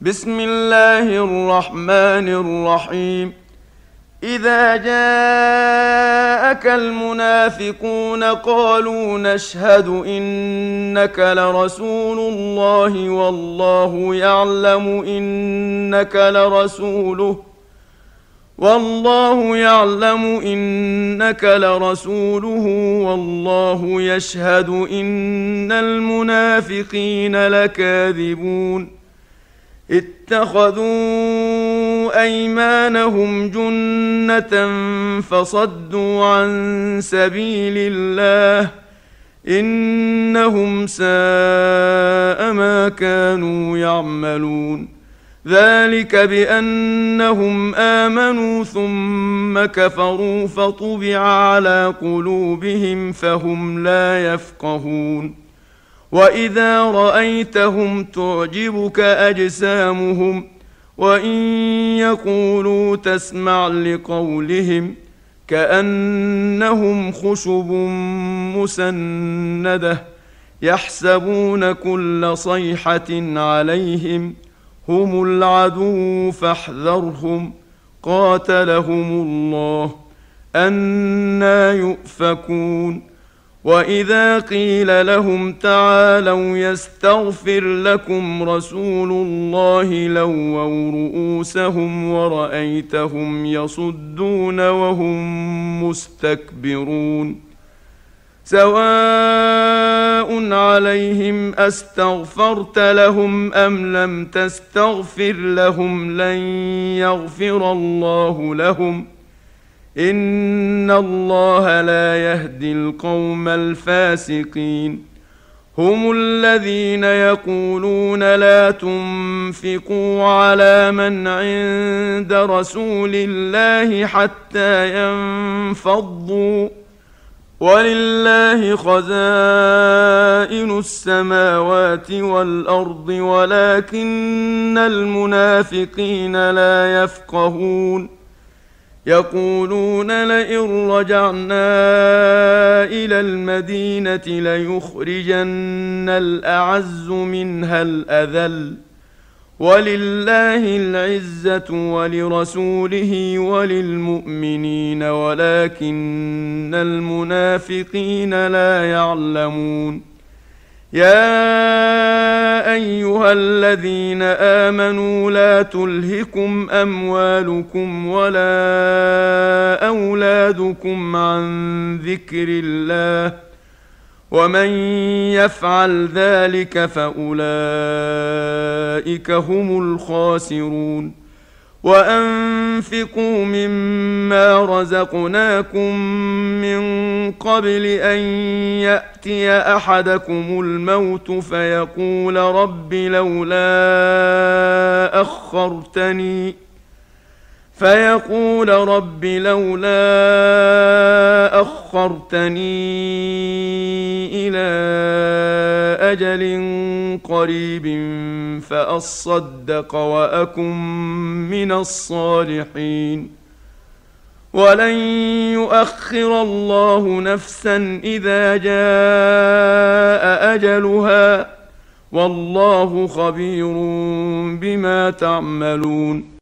بسم الله الرحمن الرحيم اذا جاءك المنافقون قالوا نشهد انك لرسول الله والله يعلم انك لرسوله والله يعلم انك لرسوله والله يشهد ان المنافقين لكاذبون اتخذوا ايمانهم جنه فصدوا عن سبيل الله انهم ساء ما كانوا يعملون ذلك بانهم امنوا ثم كفروا فطبع على قلوبهم فهم لا يفقهون واذا رايتهم تعجبك اجسامهم وان يقولوا تسمع لقولهم كانهم خشب مسنده يحسبون كل صيحه عليهم هم العدو فاحذرهم قاتلهم الله انا يؤفكون واذا قيل لهم تعالوا يستغفر لكم رسول الله لووا رؤوسهم ورايتهم يصدون وهم مستكبرون سواء عليهم استغفرت لهم ام لم تستغفر لهم لن يغفر الله لهم ۖ ان الله لا يهدي القوم الفاسقين هم الذين يقولون لا تنفقوا على من عند رسول الله حتى ينفضوا ولله خزائن السماوات والارض ولكن المنافقين لا يفقهون يقولون لئن رجعنا الى المدينه ليخرجن الاعز منها الاذل ولله العزه ولرسوله وللمؤمنين ولكن المنافقين لا يعلمون يا ايها الذين امنوا لا تلهكم اموالكم ولا اولادكم عن ذكر الله ومن يفعل ذلك فاولئك هم الخاسرون وانفقوا مما رزقناكم من قبل ان ياتي احدكم الموت فيقول رب لولا اخرتني فيقول رب لولا اخرتني الى أجل قريب فأصدق وأكن من الصالحين ولن يؤخر الله نفسا إذا جاء أجلها والله خبير بما تعملون